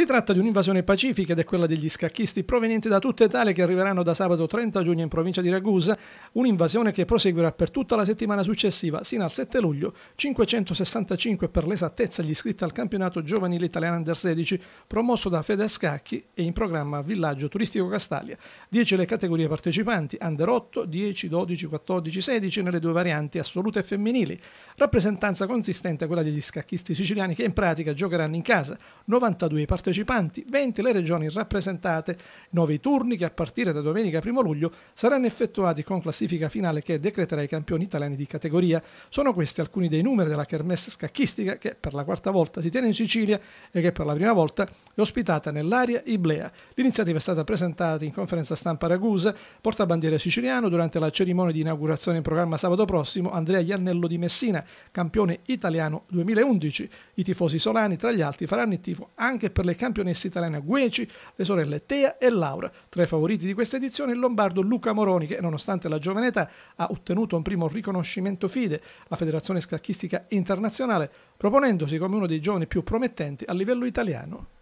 Si tratta di un'invasione pacifica ed è quella degli scacchisti provenienti da tutte Italia che arriveranno da sabato 30 giugno in provincia di Ragusa, un'invasione che proseguirà per tutta la settimana successiva sino al 7 luglio, 565 per l'esattezza gli iscritti al campionato giovanile italiano under 16 promosso da Fede Scacchi e in programma Villaggio Turistico Castalia. 10 le categorie partecipanti, under 8, 10, 12, 14, 16 nelle due varianti assolute e femminili. Rappresentanza consistente a quella degli scacchisti siciliani che in pratica giocheranno in casa, 92 partecipanti partecipanti, 20 le regioni rappresentate, 9 turni che a partire da domenica 1 luglio saranno effettuati con classifica finale che decreterà i campioni italiani di categoria. Sono questi alcuni dei numeri della kermesse scacchistica che per la quarta volta si tiene in Sicilia e che per la prima volta è ospitata nell'area Iblea. L'iniziativa è stata presentata in conferenza stampa Ragusa, portabandiera siciliano, durante la cerimonia di inaugurazione in programma sabato prossimo Andrea Iannello di Messina, campione italiano 2011. I tifosi solani, tra gli altri, faranno il tifo anche per le le campionesse italiane Gueci, le sorelle Tea e Laura. Tra i favoriti di questa edizione il lombardo Luca Moroni che nonostante la giovane età ha ottenuto un primo riconoscimento FIDE, la Federazione Scacchistica Internazionale, proponendosi come uno dei giovani più promettenti a livello italiano.